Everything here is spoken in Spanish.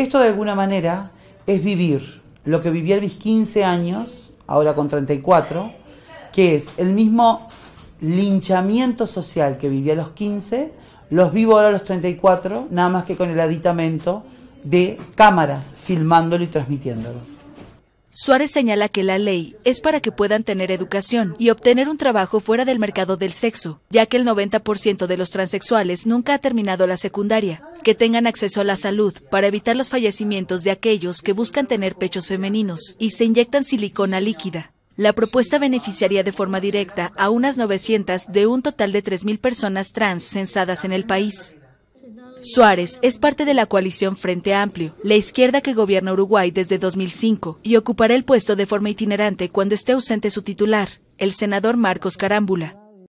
Esto de alguna manera es vivir lo que vivía mis 15 años, ahora con 34, que es el mismo linchamiento social que vivía a los 15, los vivo ahora a los 34, nada más que con el aditamento de cámaras filmándolo y transmitiéndolo. Suárez señala que la ley es para que puedan tener educación y obtener un trabajo fuera del mercado del sexo, ya que el 90% de los transexuales nunca ha terminado la secundaria, que tengan acceso a la salud para evitar los fallecimientos de aquellos que buscan tener pechos femeninos y se inyectan silicona líquida. La propuesta beneficiaría de forma directa a unas 900 de un total de 3.000 personas trans censadas en el país. Suárez es parte de la coalición Frente Amplio, la izquierda que gobierna Uruguay desde 2005, y ocupará el puesto de forma itinerante cuando esté ausente su titular, el senador Marcos Carámbula.